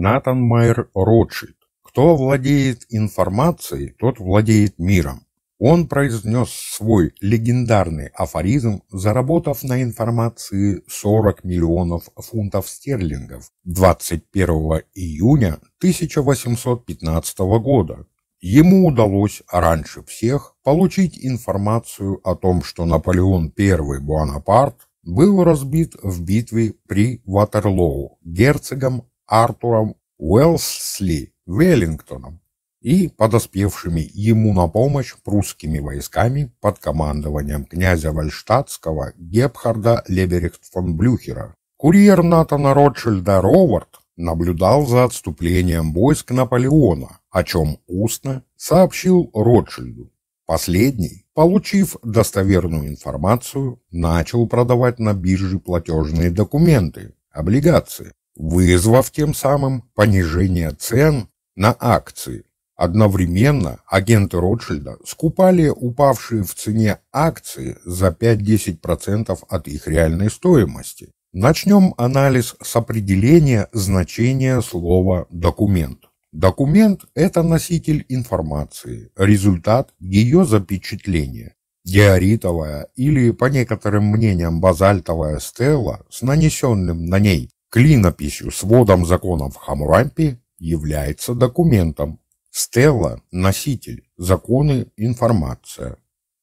Натан Майер Ротшильд. Кто владеет информацией, тот владеет миром. Он произнес свой легендарный афоризм, заработав на информации 40 миллионов фунтов стерлингов 21 июня 1815 года. Ему удалось раньше всех получить информацию о том, что Наполеон I Буанапарт был разбит в битве при Ватерлоу герцогом Артуром Уэлсли Веллингтоном и подоспевшими ему на помощь прусскими войсками под командованием князя Вальштадтского Гебхарда Леберехт фон Блюхера. Курьер Натана Ротшильда Ровард наблюдал за отступлением войск Наполеона, о чем устно сообщил Ротшильду. Последний, получив достоверную информацию, начал продавать на бирже платежные документы, облигации, вызвав тем самым понижение цен на акции. Одновременно агенты Ротшильда скупали упавшие в цене акции за 5-10% от их реальной стоимости. Начнем анализ с определения значения слова «документ». Документ – это носитель информации, результат ее запечатления. Диоритовая или, по некоторым мнениям, базальтовая стела с нанесенным на ней Клинописью с водом законов Хамурампи является документом. Стелла – носитель, законы – информация.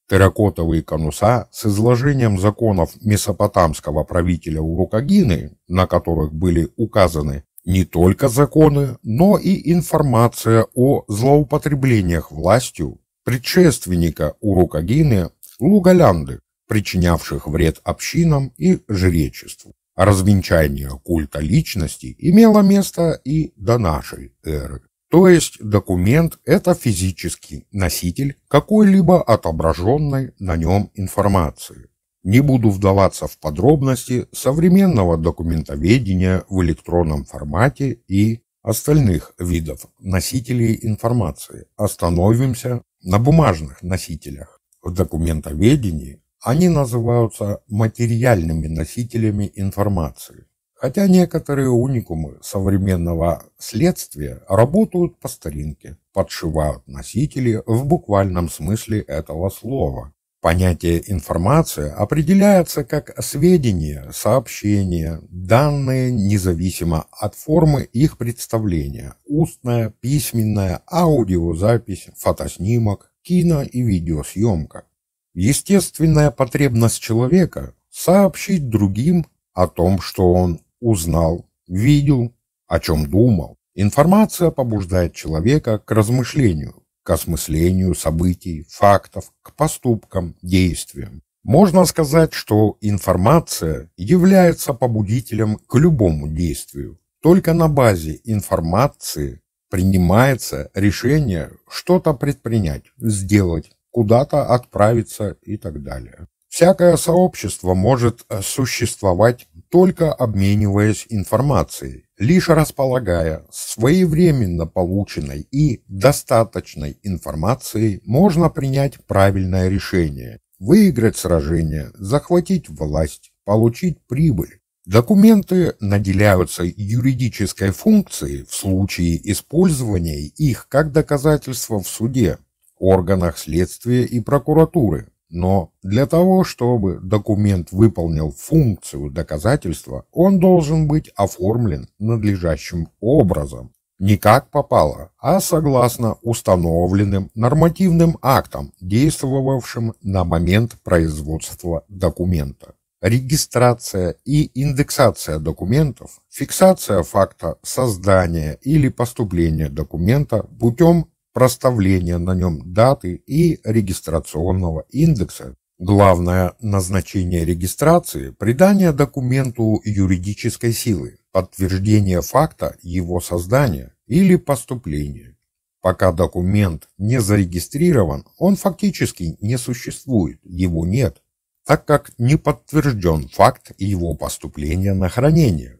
Терракотовые конуса с изложением законов месопотамского правителя Урукагины, на которых были указаны не только законы, но и информация о злоупотреблениях властью предшественника Урукагины Лугалянды, причинявших вред общинам и жречеству. Развенчание культа личности имело место и до нашей эры. То есть документ – это физический носитель какой-либо отображенной на нем информации. Не буду вдаваться в подробности современного документоведения в электронном формате и остальных видов носителей информации. Остановимся на бумажных носителях. В документоведении они называются материальными носителями информации, хотя некоторые уникумы современного следствия работают по старинке, подшивают носители в буквальном смысле этого слова. Понятие «информация» определяется как сведения, сообщения, данные, независимо от формы их представления – устная, письменная, аудиозапись, фотоснимок, кино- и видеосъемка – Естественная потребность человека сообщить другим о том, что он узнал, видел, о чем думал. Информация побуждает человека к размышлению, к осмыслению событий, фактов, к поступкам, действиям. Можно сказать, что информация является побудителем к любому действию. Только на базе информации принимается решение что-то предпринять, сделать, куда-то отправиться и так далее. Всякое сообщество может существовать только обмениваясь информацией, лишь располагая своевременно полученной и достаточной информацией, можно принять правильное решение, выиграть сражение, захватить власть, получить прибыль. Документы наделяются юридической функцией в случае использования их как доказательства в суде, органах следствия и прокуратуры, но для того, чтобы документ выполнил функцию доказательства, он должен быть оформлен надлежащим образом. Не как попало, а согласно установленным нормативным актам, действовавшим на момент производства документа. Регистрация и индексация документов, фиксация факта создания или поступления документа путем проставления на нем даты и регистрационного индекса. Главное назначение регистрации – придание документу юридической силы, подтверждение факта его создания или поступления. Пока документ не зарегистрирован, он фактически не существует, его нет, так как не подтвержден факт его поступления на хранение.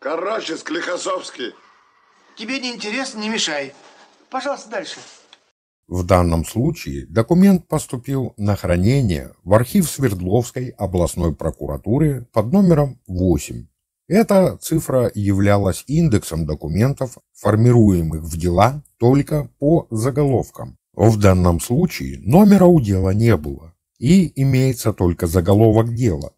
Короче, Склихосовский. Тебе не интересно, не мешай. Пожалуйста, дальше. В данном случае документ поступил на хранение в архив Свердловской областной прокуратуры под номером 8. Эта цифра являлась индексом документов, формируемых в дела только по заголовкам. В данном случае номера у дела не было и имеется только заголовок дела.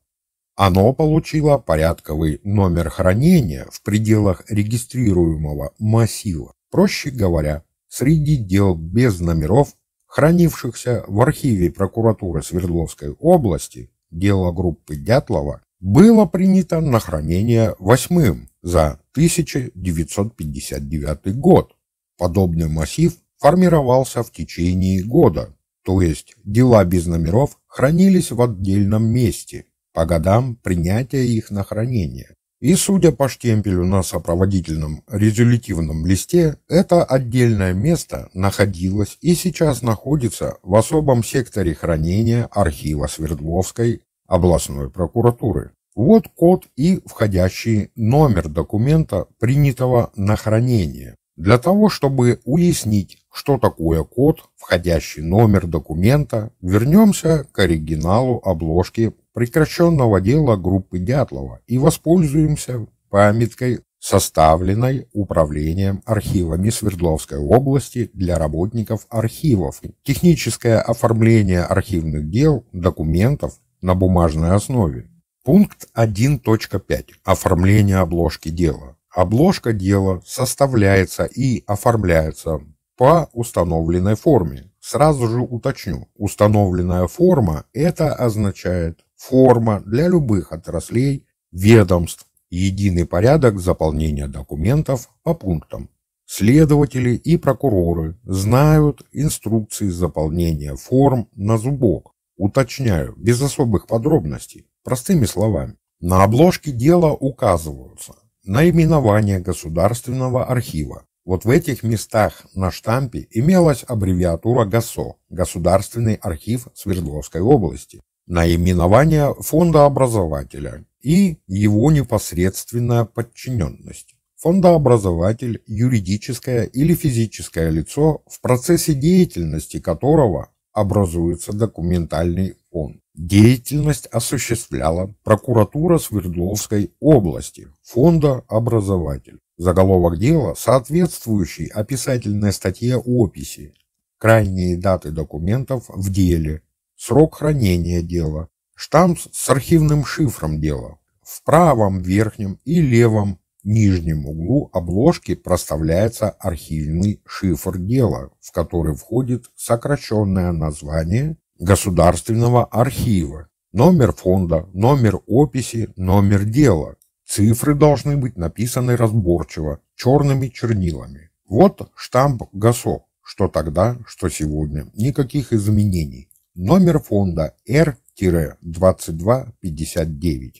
Оно получило порядковый номер хранения в пределах регистрируемого массива. Проще говоря, среди дел без номеров, хранившихся в архиве прокуратуры Свердловской области, дело группы Дятлова было принято на хранение восьмым за 1959 год. Подобный массив формировался в течение года, то есть дела без номеров хранились в отдельном месте по годам принятия их на хранение. И, судя по штемпелю на сопроводительном резолютивном листе, это отдельное место находилось и сейчас находится в особом секторе хранения архива Свердловской областной прокуратуры. Вот код и входящий номер документа, принятого на хранение. Для того, чтобы уяснить, что такое код, входящий номер документа, вернемся к оригиналу обложки прекращенного дела группы Дятлова и воспользуемся памяткой, составленной Управлением архивами Свердловской области для работников архивов. Техническое оформление архивных дел, документов на бумажной основе. Пункт 1.5. Оформление обложки дела. Обложка дела составляется и оформляется по установленной форме. Сразу же уточню, установленная форма это означает форма для любых отраслей, ведомств единый порядок заполнения документов по пунктам. Следователи и прокуроры знают инструкции заполнения форм на зубок. Уточняю, без особых подробностей, простыми словами. На обложке дела указываются наименование Государственного архива. Вот в этих местах на штампе имелась аббревиатура ГАСО – Государственный архив Свердловской области наименование фондообразователя и его непосредственная подчиненность. Фондообразователь – юридическое или физическое лицо, в процессе деятельности которого образуется документальный фонд. Деятельность осуществляла прокуратура Свердловской области, фонда «Образователь». Заголовок дела, соответствующий описательной статье описи. Крайние даты документов в деле – срок хранения дела, штамп с архивным шифром дела. В правом верхнем и левом нижнем углу обложки проставляется архивный шифр дела, в который входит сокращенное название Государственного архива, номер фонда, номер описи, номер дела. Цифры должны быть написаны разборчиво, черными чернилами. Вот штамп ГАСО, что тогда, что сегодня, никаких изменений номер фонда R-2259.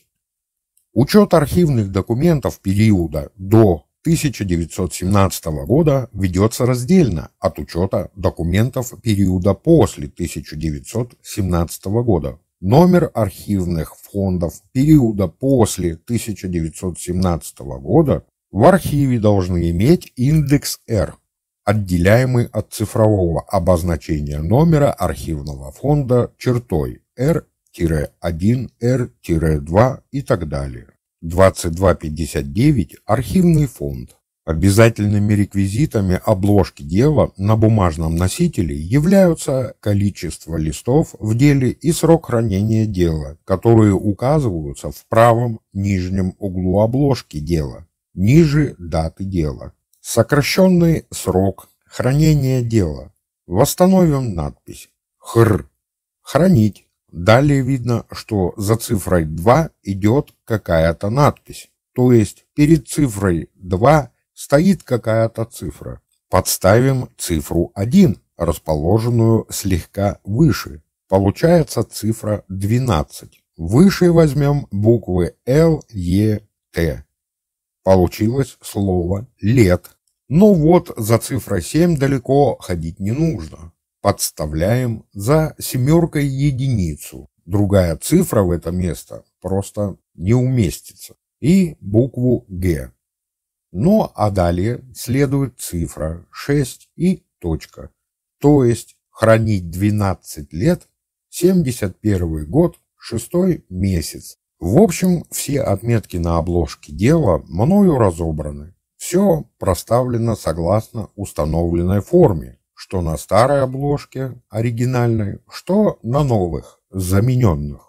Учет архивных документов периода до 1917 года ведется раздельно от учета документов периода после 1917 года. Номер архивных фондов периода после 1917 года в архиве должны иметь индекс R отделяемый от цифрового обозначения номера архивного фонда чертой R-1R-2 и так далее. 2259 – архивный фонд. Обязательными реквизитами обложки дела на бумажном носителе являются количество листов в деле и срок хранения дела, которые указываются в правом нижнем углу обложки дела, ниже даты дела. Сокращенный срок хранения дела. Восстановим надпись. Хр. Хранить. Далее видно, что за цифрой 2 идет какая-то надпись. То есть перед цифрой 2 стоит какая-то цифра. Подставим цифру 1, расположенную слегка выше. Получается цифра 12. Выше возьмем буквы Л, Е, Т. Получилось слово «лет». Ну вот, за цифрой 7 далеко ходить не нужно. Подставляем за семеркой единицу. Другая цифра в это место просто не уместится. И букву «Г». Ну а далее следует цифра 6 и точка. То есть хранить 12 лет, 71 год, 6 месяц. В общем, все отметки на обложке дела мною разобраны. Все проставлено согласно установленной форме, что на старой обложке оригинальной, что на новых, замененных.